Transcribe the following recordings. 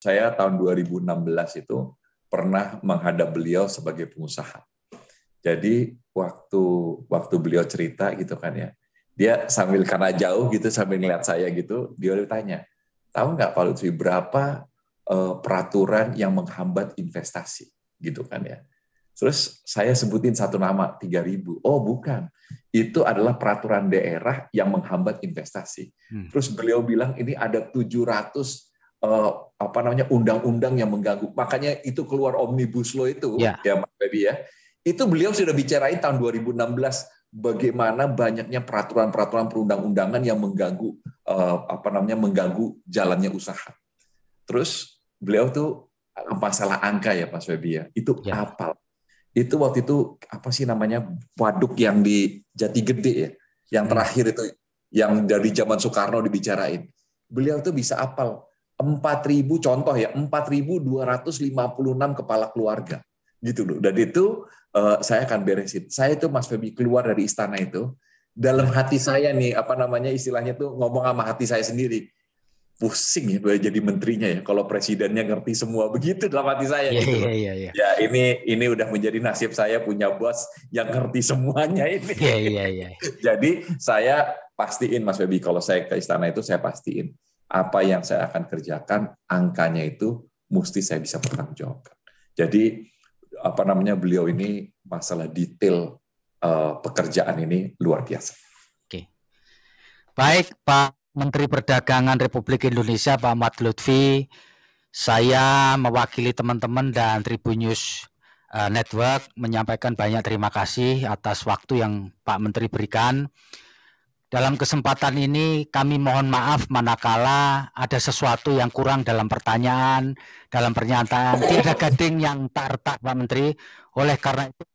Saya tahun 2016 itu pernah menghadap beliau sebagai pengusaha. Jadi waktu waktu beliau cerita gitu kan ya, dia sambil karena jauh gitu sambil ngeliat saya gitu, dia tanya, tahu nggak Pak Lutfi berapa uh, peraturan yang menghambat investasi gitu kan ya. Terus saya sebutin satu nama, 3000. Oh bukan, itu adalah peraturan daerah yang menghambat investasi. Hmm. Terus beliau bilang ini ada 700 Eh, apa namanya undang-undang yang mengganggu. Makanya itu keluar omnibus law itu ya, ya Mas Baby ya. Itu beliau sudah bicarain tahun 2016 bagaimana banyaknya peraturan-peraturan perundang-undangan yang mengganggu eh, apa namanya mengganggu jalannya usaha. Terus beliau tuh masalah angka ya Mas Baby ya. Itu ya. apal. Itu waktu itu apa sih namanya waduk yang di Jati Gede ya. Yang hmm. terakhir itu yang dari zaman Soekarno dibicarain. Beliau tuh bisa apal 4.000 contoh ya 4.256 kepala keluarga gitu loh dan itu uh, saya akan beresin saya itu Mas Febi keluar dari istana itu dalam hati saya nih apa namanya istilahnya tuh ngomong sama hati saya sendiri pusing ya gue jadi menterinya ya kalau presidennya ngerti semua begitu dalam hati saya yeah, gitu yeah, yeah, yeah. Iya. ya ini ini udah menjadi nasib saya punya bos yang ngerti semuanya ini yeah, yeah, yeah. jadi saya pastiin Mas Febi kalau saya ke istana itu saya pastiin apa yang saya akan kerjakan, angkanya itu mesti saya bisa pertanggungjawabkan. Jadi apa namanya beliau ini masalah detail uh, pekerjaan ini luar biasa. Oke. Baik, Pak Menteri Perdagangan Republik Indonesia Pak Ahmad Lutfi, saya mewakili teman-teman dan Tribun News eh, Network menyampaikan banyak terima kasih atas waktu yang Pak Menteri berikan. Dalam kesempatan ini kami mohon maaf manakala ada sesuatu yang kurang dalam pertanyaan, dalam pernyataan, tidak gading yang tak Pak Menteri. Oleh karena itu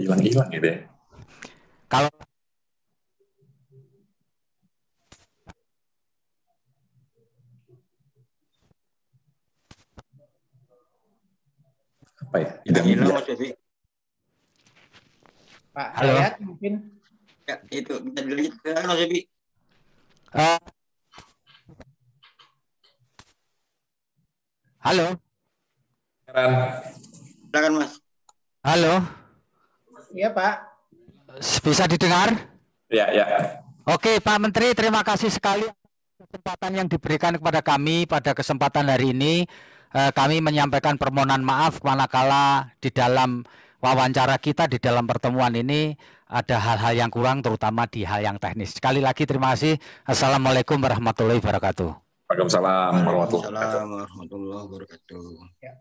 hilang-hilang gitu ya. Kalau apa ya? Hilang-hilang Pak Halo. Hayat mungkin. Ya, itu bisa dilanjutkan ya. Mas Ebi. Halo. halo. Silakan Mas. Halo. Iya Pak. Bisa didengar? Ya, ya. Oke Pak Menteri, terima kasih sekali kesempatan yang diberikan kepada kami pada kesempatan hari ini. Eh, kami menyampaikan permohonan maaf manakala di dalam wawancara kita di dalam pertemuan ini ada hal-hal yang kurang terutama di hal yang teknis. Sekali lagi terima kasih. Assalamualaikum warahmatullahi wabarakatuh. Waalaikumsalam warahmatullahi wabarakatuh. Ya.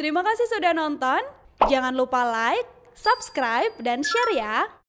Terima kasih sudah nonton. Jangan lupa like, subscribe, dan share ya.